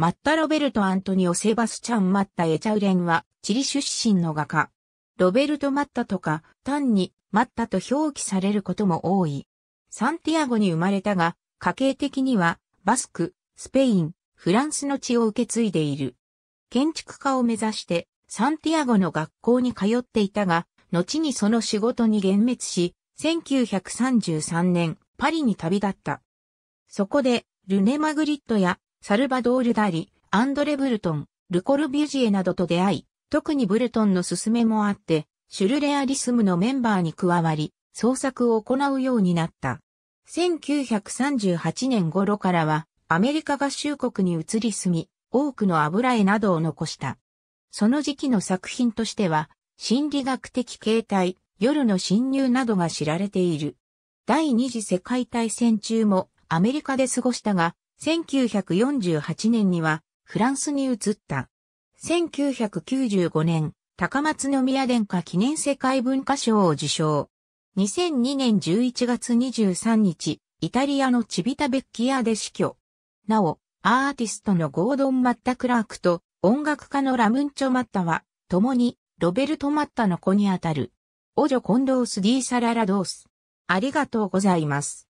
マッタ・ロベルト・アントニオ・セバスチャン・マッタ・エチャウレンは、チリ出身の画家。ロベルト・マッタとか、単に、マッタと表記されることも多い。サンティアゴに生まれたが、家系的には、バスク、スペイン、フランスの血を受け継いでいる。建築家を目指して、サンティアゴの学校に通っていたが、後にその仕事に幻滅し、1933年、パリに旅立った。そこで、ルネ・マグリットやサルバドール・ダリ、アンドレ・ブルトン、ルコルビュジエなどと出会い、特にブルトンの勧めもあって、シュルレアリスムのメンバーに加わり、創作を行うようになった。1938年頃からは、アメリカ合衆国に移り住み、多くの油絵などを残した。その時期の作品としては、心理学的形態、夜の侵入などが知られている。第二次世界大戦中もアメリカで過ごしたが、1948年にはフランスに移った。1995年、高松宮殿下記念世界文化賞を受賞。2002年11月23日、イタリアのチビタベッキアで死去。なお、アーティストのゴードン・マッタ・クラークと音楽家のラムンチョ・マッタは、共にロベルト・マッタの子にあたる。オジョ・コンドース・ディ・サララドース。ありがとうございます。